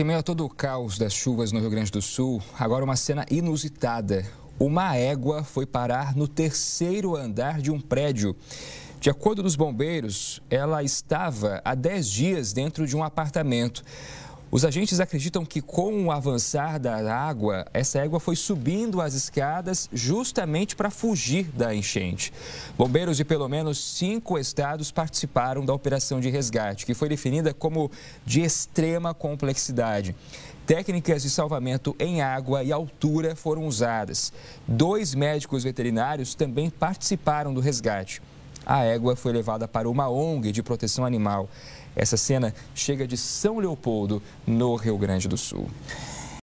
Em meio a todo o caos das chuvas no Rio Grande do Sul, agora uma cena inusitada. Uma égua foi parar no terceiro andar de um prédio. De acordo com os bombeiros, ela estava há 10 dias dentro de um apartamento. Os agentes acreditam que com o avançar da água, essa égua foi subindo as escadas justamente para fugir da enchente. Bombeiros de pelo menos cinco estados participaram da operação de resgate, que foi definida como de extrema complexidade. Técnicas de salvamento em água e altura foram usadas. Dois médicos veterinários também participaram do resgate a égua foi levada para uma ONG de proteção animal. Essa cena chega de São Leopoldo, no Rio Grande do Sul.